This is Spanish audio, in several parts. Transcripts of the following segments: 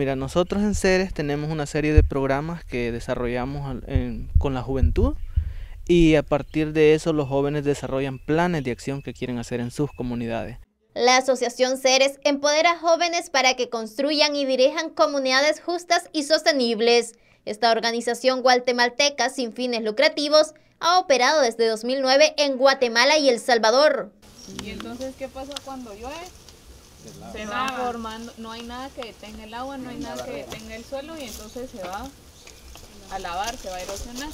Mira, nosotros en CERES tenemos una serie de programas que desarrollamos con la juventud y a partir de eso los jóvenes desarrollan planes de acción que quieren hacer en sus comunidades. La Asociación CERES empodera a jóvenes para que construyan y dirijan comunidades justas y sostenibles. Esta organización guatemalteca sin fines lucrativos ha operado desde 2009 en Guatemala y El Salvador. ¿Y entonces qué pasa cuando llueve? se va formando, no hay nada que detenga el agua, no hay nada que detenga el suelo y entonces se va a lavar, se va a erosionar.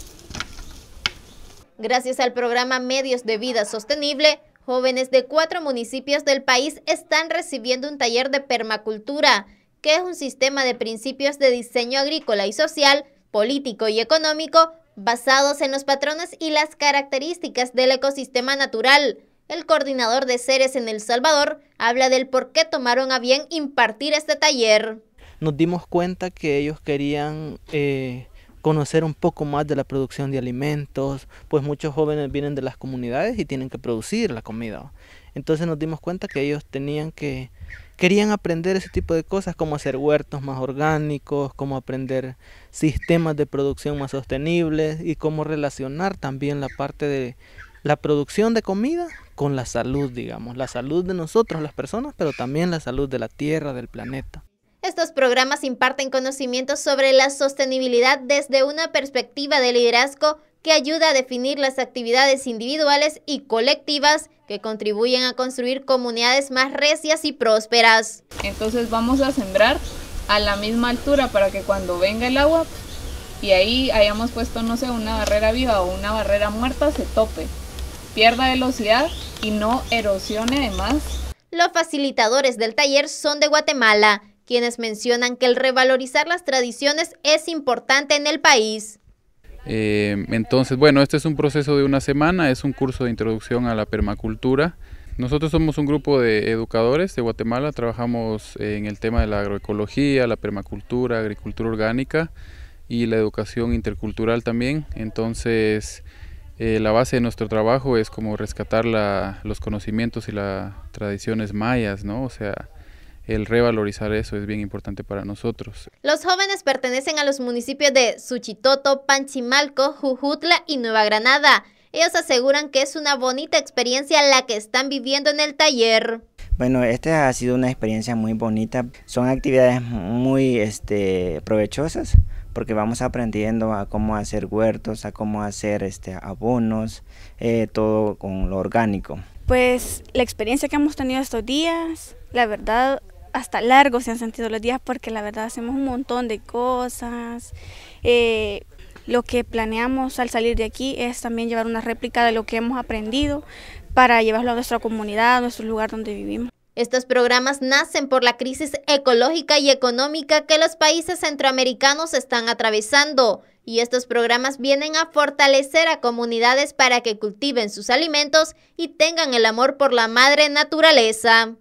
Gracias al programa Medios de Vida Sostenible, jóvenes de cuatro municipios del país están recibiendo un taller de permacultura, que es un sistema de principios de diseño agrícola y social, político y económico basados en los patrones y las características del ecosistema natural el coordinador de Ceres en El Salvador habla del por qué tomaron a bien impartir este taller. Nos dimos cuenta que ellos querían eh, conocer un poco más de la producción de alimentos, pues muchos jóvenes vienen de las comunidades y tienen que producir la comida. Entonces nos dimos cuenta que ellos tenían que, querían aprender ese tipo de cosas, como hacer huertos más orgánicos, cómo aprender sistemas de producción más sostenibles y cómo relacionar también la parte de la producción de comida con la salud, digamos, la salud de nosotros, las personas, pero también la salud de la Tierra, del planeta. Estos programas imparten conocimientos sobre la sostenibilidad desde una perspectiva de liderazgo que ayuda a definir las actividades individuales y colectivas que contribuyen a construir comunidades más recias y prósperas. Entonces vamos a sembrar a la misma altura para que cuando venga el agua y ahí hayamos puesto, no sé, una barrera viva o una barrera muerta, se tope pierda velocidad y no erosione además. Los facilitadores del taller son de Guatemala, quienes mencionan que el revalorizar las tradiciones es importante en el país. Eh, entonces, bueno, este es un proceso de una semana, es un curso de introducción a la permacultura. Nosotros somos un grupo de educadores de Guatemala, trabajamos en el tema de la agroecología, la permacultura, agricultura orgánica y la educación intercultural también. Entonces, eh, la base de nuestro trabajo es como rescatar los conocimientos y las tradiciones mayas, ¿no? O sea, el revalorizar eso es bien importante para nosotros. Los jóvenes pertenecen a los municipios de Suchitoto, Panchimalco, Jujutla y Nueva Granada. Ellos aseguran que es una bonita experiencia la que están viviendo en el taller. Bueno, esta ha sido una experiencia muy bonita. Son actividades muy este, provechosas porque vamos aprendiendo a cómo hacer huertos, a cómo hacer este, abonos, eh, todo con lo orgánico. Pues la experiencia que hemos tenido estos días, la verdad, hasta largos se han sentido los días porque la verdad hacemos un montón de cosas. Eh, lo que planeamos al salir de aquí es también llevar una réplica de lo que hemos aprendido para llevarlo a nuestra comunidad, a nuestro lugar donde vivimos. Estos programas nacen por la crisis ecológica y económica que los países centroamericanos están atravesando, y estos programas vienen a fortalecer a comunidades para que cultiven sus alimentos y tengan el amor por la madre naturaleza.